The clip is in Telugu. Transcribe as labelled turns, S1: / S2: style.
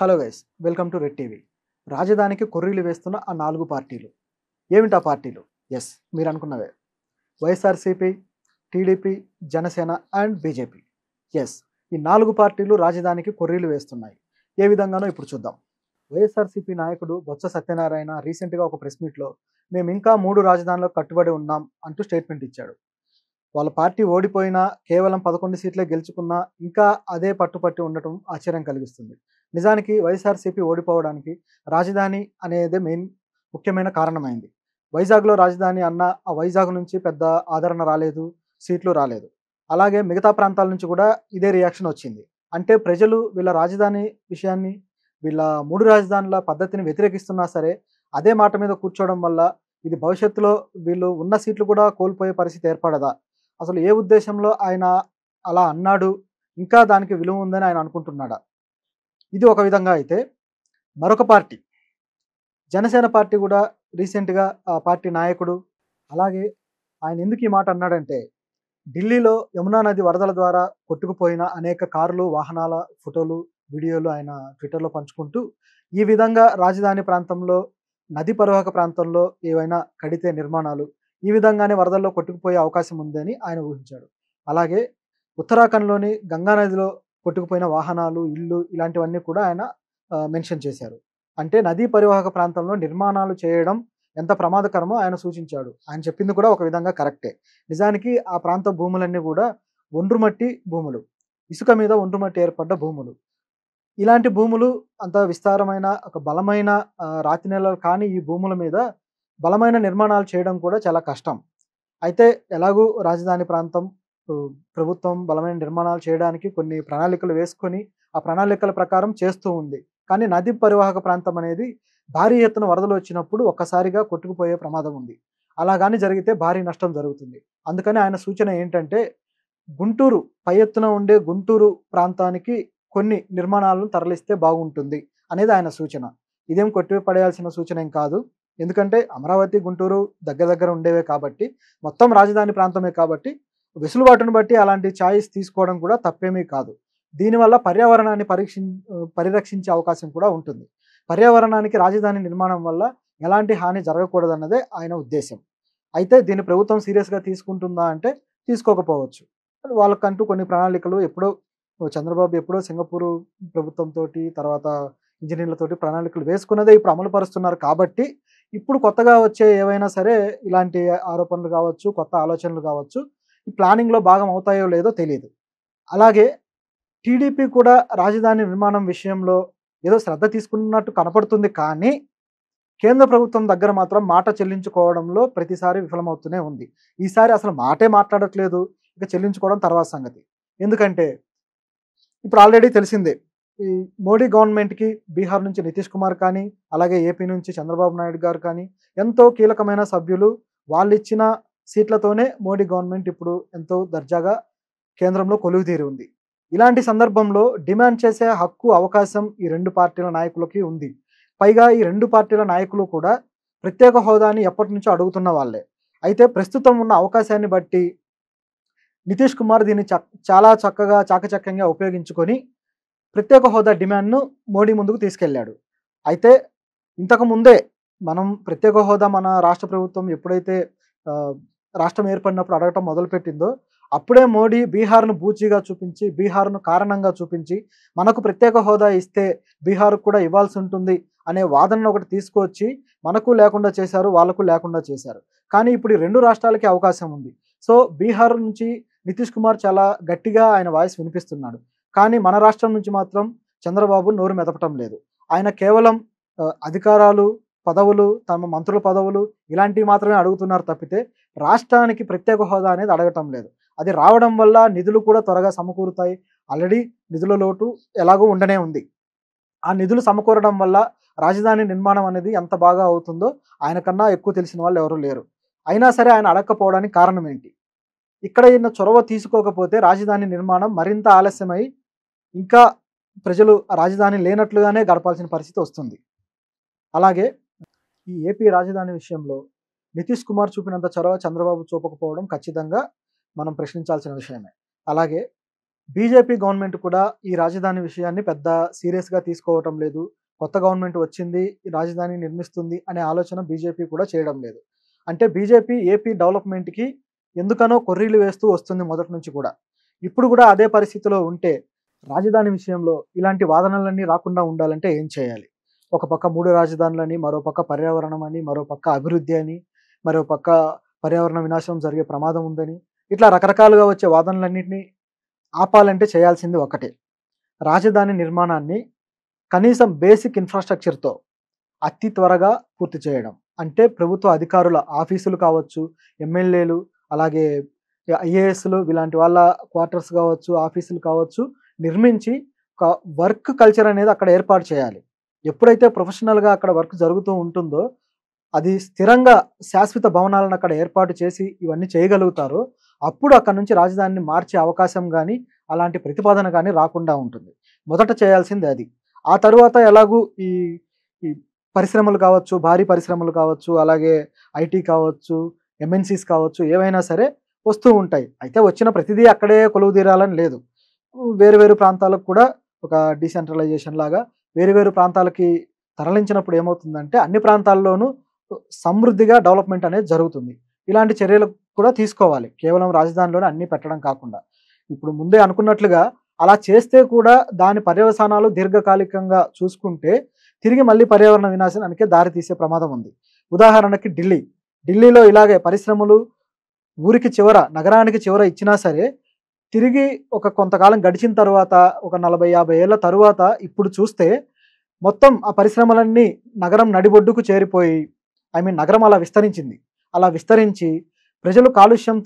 S1: hello guys welcome to Red TV రాజధానికి కొర్రీలు వేస్తున్న ఆ నాలుగు పార్టీలు ఏమిటి ఆ పార్టీలు ఎస్ మీరు అనుకున్నవే YSRCP TDP Janasena and BJP yes ఈ నాలుగు పార్టీలు రాజధానికి కొర్రీలు వేస్తున్నాయి ఏ విధంగానో ఇప్పుడు చూద్దాం వైఎస్ఆర్సీపీ నాయకుడు బొత్స సత్యనారాయణ రీసెంట్గా ఒక ప్రెస్ మీట్లో మేము ఇంకా మూడు రాజధానులకు కట్టుబడి ఉన్నాం అంటూ స్టేట్మెంట్ ఇచ్చాడు వాళ్ళ పార్టీ ఓడిపోయినా కేవలం పదకొండు సీట్లే గెలుచుకున్నా ఇంకా అదే పట్టుపట్టి ఉండటం ఆశ్చర్యం కలిగిస్తుంది నిజానికి వైఎస్ఆర్సీపీ ఓడిపోవడానికి రాజధాని అనేదే మెయిన్ ముఖ్యమైన కారణమైంది వైజాగ్లో రాజధాని అన్న ఆ వైజాగ్ నుంచి పెద్ద ఆదరణ రాలేదు సీట్లు రాలేదు అలాగే మిగతా ప్రాంతాల నుంచి కూడా ఇదే రియాక్షన్ వచ్చింది అంటే ప్రజలు వీళ్ళ రాజధాని విషయాన్ని వీళ్ళ మూడు రాజధానుల పద్ధతిని వ్యతిరేకిస్తున్నా సరే అదే మాట మీద కూర్చోవడం వల్ల ఇది భవిష్యత్తులో వీళ్ళు ఉన్న సీట్లు కూడా కోల్పోయే పరిస్థితి ఏర్పడదా అసలు ఏ ఉద్దేశంలో ఆయన అలా అన్నాడు ఇంకా దానికి విలువ ఉందని ఆయన అనుకుంటున్నాడా ఇది ఒక విధంగా అయితే మరొక పార్టీ జనసేన పార్టీ కూడా రీసెంట్గా ఆ పార్టీ నాయకుడు అలాగే ఆయన ఎందుకు ఈ మాట అన్నాడంటే ఢిల్లీలో యమునా నది వరదల ద్వారా కొట్టుకుపోయిన అనేక కార్లు వాహనాల ఫోటోలు వీడియోలు ఆయన ట్విట్టర్లో పంచుకుంటూ ఈ విధంగా రాజధాని ప్రాంతంలో నది పరోహక ప్రాంతంలో ఏవైనా కడితే నిర్మాణాలు ఈ విధంగానే వరదల్లో కొట్టుకుపోయే అవకాశం ఉందని ఆయన ఊహించాడు అలాగే ఉత్తరాఖండ్లోని గంగానదిలో కొట్టుకుపోయిన వాహనాలు ఇల్లు ఇలాంటివన్నీ కూడా ఆయన మెన్షన్ చేశారు అంటే నదీ పరివాహక ప్రాంతంలో నిర్మాణాలు చేయడం ఎంత ప్రమాదకరమో ఆయన సూచించాడు ఆయన చెప్పింది కూడా ఒక విధంగా కరెక్టే నిజానికి ఆ ప్రాంత భూములన్నీ కూడా ఒండ్రుమట్టి భూములు ఇసుక మీద ఒండ్రుమట్టి ఏర్పడ్డ భూములు ఇలాంటి భూములు అంత విస్తారమైన ఒక బలమైన రాతి నెలలు కానీ ఈ భూముల మీద బలమైన నిర్మాణాలు చేయడం కూడా చాలా కష్టం అయితే ఎలాగూ రాజధాని ప్రాంతం ప్రభుత్వం బలమైన నిర్మాణాలు చేయడానికి కొన్ని ప్రణాళికలు వేసుకొని ఆ ప్రణాళికల ప్రకారం చేస్తూ ఉంది కానీ నది పరివాహక ప్రాంతం అనేది భారీ ఎత్తున వరదలు వచ్చినప్పుడు ఒక్కసారిగా కొట్టుకుపోయే ప్రమాదం ఉంది అలాగాని జరిగితే భారీ నష్టం జరుగుతుంది అందుకని ఆయన సూచన ఏంటంటే గుంటూరు పై ఎత్తున ఉండే గుంటూరు ప్రాంతానికి కొన్ని నిర్మాణాలను తరలిస్తే బాగుంటుంది అనేది ఆయన సూచన ఇదేం కొట్టి పడేయాల్సిన సూచన ఏం కాదు ఎందుకంటే అమరావతి గుంటూరు దగ్గర దగ్గర ఉండేవే కాబట్టి మొత్తం రాజధాని ప్రాంతమే కాబట్టి వెసులుబాటును బట్టి అలాంటి ఛాయిస్ తీసుకోవడం కూడా తప్పేమీ కాదు దీనివల్ల పర్యావరణాన్ని పరీక్ష పరిరక్షించే అవకాశం కూడా ఉంటుంది పర్యావరణానికి రాజధాని నిర్మాణం వల్ల ఎలాంటి హాని జరగకూడదన్నదే ఆయన ఉద్దేశం అయితే దీన్ని ప్రభుత్వం సీరియస్గా తీసుకుంటుందా అంటే తీసుకోకపోవచ్చు వాళ్ళకంటూ కొన్ని ప్రణాళికలు ఎప్పుడో చంద్రబాబు ఎప్పుడో సింగపూర్ ప్రభుత్వంతో తర్వాత ఇంజనీర్లతోటి ప్రణాళికలు వేసుకున్నదే ఇప్పుడు అమలు పరుస్తున్నారు కాబట్టి ఇప్పుడు కొత్తగా వచ్చే ఏవైనా సరే ఇలాంటి ఆరోపణలు కావచ్చు కొత్త ఆలోచనలు కావచ్చు ప్లానింగ్లో భాగం అవుతాయో లేదో తెలియదు అలాగే టీడీపీ కూడా రాజధాని నిర్మాణం విషయంలో ఏదో శ్రద్ధ తీసుకున్నట్టు కనపడుతుంది కానీ కేంద్ర ప్రభుత్వం దగ్గర మాత్రం మాట చెల్లించుకోవడంలో ప్రతిసారి విఫలమవుతూనే ఉంది ఈసారి అసలు మాటే మాట్లాడట్లేదు ఇక చెల్లించుకోవడం తర్వాత సంగతి ఎందుకంటే ఇప్పుడు ఆల్రెడీ తెలిసిందే ఈ మోడీ గవర్నమెంట్కి బీహార్ నుంచి నితీష్ కుమార్ కానీ అలాగే ఏపీ నుంచి చంద్రబాబు నాయుడు గారు కానీ ఎంతో కీలకమైన సభ్యులు వాళ్ళు ఇచ్చిన సీట్లతోనే మోడీ గవర్నమెంట్ ఇప్పుడు ఎంతో దర్జాగా కేంద్రంలో కొలువు తీరి ఉంది ఇలాంటి సందర్భంలో డిమాండ్ చేసే హక్కు అవకాశం ఈ రెండు పార్టీల నాయకులకి ఉంది పైగా ఈ రెండు పార్టీల నాయకులు కూడా ప్రత్యేక హోదాని ఎప్పటి నుంచో అడుగుతున్న వాళ్ళే అయితే ప్రస్తుతం ఉన్న అవకాశాన్ని బట్టి నితీష్ కుమార్ దీన్ని చాలా చక్కగా చాకచక్యంగా ఉపయోగించుకొని ప్రత్యేక హోదా డిమాండ్ను మోడీ ముందుకు తీసుకెళ్లాడు అయితే ఇంతకు ముందే మనం ప్రత్యేక హోదా మన రాష్ట్ర ప్రభుత్వం ఎప్పుడైతే రాష్ట్రం ఏర్పడినప్పుడు అడగటం మొదలుపెట్టిందో అప్పుడే మోడీ బీహార్ను బూచిగా చూపించి బీహార్ను కారణంగా చూపించి మనకు ప్రత్యేక హోదా ఇస్తే బీహార్కు కూడా ఇవ్వాల్సి ఉంటుంది అనే వాదనను ఒకటి తీసుకొచ్చి మనకు లేకుండా చేశారు వాళ్ళకు లేకుండా చేశారు కానీ ఇప్పుడు రెండు రాష్ట్రాలకి అవకాశం ఉంది సో బీహార్ నుంచి నితీష్ కుమార్ చాలా గట్టిగా ఆయన వాయిస్ వినిపిస్తున్నాడు కానీ మన రాష్ట్రం నుంచి మాత్రం చంద్రబాబు నోరు మెదపటం లేదు ఆయన కేవలం అధికారాలు పదవులు తమ మంత్రుల పదవులు ఇలాంటివి మాత్రమే అడుగుతున్నారు తప్పితే రాష్ట్రానికి ప్రత్యేక హోదా అనేది అడగటం లేదు అది రావడం వల్ల నిధులు కూడా త్వరగా సమకూరుతాయి ఆల్రెడీ నిధుల లోటు ఎలాగో ఉండనే ఉంది ఆ నిధులు సమకూరడం వల్ల రాజధాని నిర్మాణం అనేది ఎంత బాగా అవుతుందో ఆయన కన్నా ఎక్కువ తెలిసిన వాళ్ళు ఎవరూ లేరు అయినా సరే ఆయన అడగకపోవడానికి కారణం ఏంటి ఇక్కడ ఈయన చొరవ తీసుకోకపోతే రాజధాని నిర్మాణం మరింత ఆలస్యమై ఇంకా ప్రజలు రాజధాని లేనట్లుగానే గడపాల్సిన పరిస్థితి వస్తుంది అలాగే ఈ ఏపీ రాజధాని విషయంలో నితీష్ కుమార్ చూపినంత చొరవ చంద్రబాబు చూపకపోవడం ఖచ్చితంగా మనం ప్రశ్నించాల్సిన విషయమే అలాగే బీజేపీ గవర్నమెంట్ కూడా ఈ రాజధాని విషయాన్ని పెద్ద సీరియస్గా తీసుకోవటం లేదు కొత్త గవర్నమెంట్ వచ్చింది రాజధాని నిర్మిస్తుంది అనే ఆలోచన బీజేపీ కూడా చేయడం లేదు అంటే బీజేపీ ఏపీ డెవలప్మెంట్కి ఎందుకనో కొర్రీలు వేస్తూ వస్తుంది మొదటి నుంచి కూడా ఇప్పుడు కూడా అదే పరిస్థితిలో ఉంటే రాజధాని విషయంలో ఇలాంటి వాదనలన్నీ రాకుండా ఉండాలంటే ఏం చేయాలి ఒక పక్క మూడు రాజధానులని మరోపక్క పర్యావరణం అని మరోపక్క అభివృద్ధి అని మరో పక్క పర్యావరణ వినాశనం జరిగే ప్రమాదం ఉందని ఇట్లా రకరకాలుగా వచ్చే వాదనలన్నింటినీ ఆపాలంటే చేయాల్సింది ఒకటే రాజధాని నిర్మాణాన్ని కనీసం బేసిక్ ఇన్ఫ్రాస్ట్రక్చర్తో అతి త్వరగా పూర్తి చేయడం అంటే ప్రభుత్వ అధికారుల ఆఫీసులు కావచ్చు ఎమ్మెల్యేలు అలాగే ఐఏఎస్లు ఇలాంటి వాళ్ళ క్వార్టర్స్ కావచ్చు ఆఫీసులు కావచ్చు నిర్మించి వర్క్ కల్చర్ అనేది అక్కడ ఏర్పాటు చేయాలి ఎప్పుడైతే ప్రొఫెషనల్గా అక్కడ వర్క్ జరుగుతూ ఉంటుందో అది స్థిరంగా శాశ్వత భవనాలను అక్కడ ఏర్పాటు చేసి ఇవన్నీ చేయగలుగుతారో అప్పుడు అక్కడ నుంచి రాజధానిని మార్చే అవకాశం కానీ అలాంటి ప్రతిపాదన కానీ రాకుండా ఉంటుంది మొదట చేయాల్సింది అది ఆ తరువాత ఎలాగూ ఈ ఈ పరిశ్రమలు కావచ్చు భారీ పరిశ్రమలు కావచ్చు అలాగే ఐటీ కావచ్చు ఎంఎన్సీస్ కావచ్చు ఏవైనా సరే వస్తూ ఉంటాయి అయితే వచ్చిన ప్రతిదీ అక్కడే కొలువు తీరాలని లేదు వేరు వేరు ప్రాంతాలకు కూడా ఒక డీసెంట్రలైజేషన్ లాగా వేరు వేరు ప్రాంతాలకి తరలించినప్పుడు ఏమవుతుందంటే అన్ని ప్రాంతాల్లోనూ సమృద్ధిగా డెవలప్మెంట్ అనేది జరుగుతుంది ఇలాంటి చర్యలు కూడా తీసుకోవాలి కేవలం రాజధానిలోనే అన్ని పెట్టడం కాకుండా ఇప్పుడు ముందే అనుకున్నట్లుగా అలా చేస్తే కూడా దాని పర్యవసానాలు దీర్ఘకాలికంగా చూసుకుంటే తిరిగి మళ్ళీ పర్యావరణ వినాశనానికి దారి తీసే ప్రమాదం ఉంది ఉదాహరణకి ఢిల్లీ ఢిల్లీలో ఇలాగే పరిశ్రమలు ఊరికి చివర నగరానికి చివర ఇచ్చినా సరే తిరిగి ఒక కొంతకాలం గడిచిన తర్వాత ఒక నలభై యాభై ఏళ్ళ తరువాత ఇప్పుడు చూస్తే మొత్తం ఆ పరిశ్రమలన్నీ నగరం నడిబొడ్డుకు చేరిపోయి ఐ మీన్ నగరం అలా విస్తరించింది అలా విస్తరించి ప్రజలు కాలుష్యం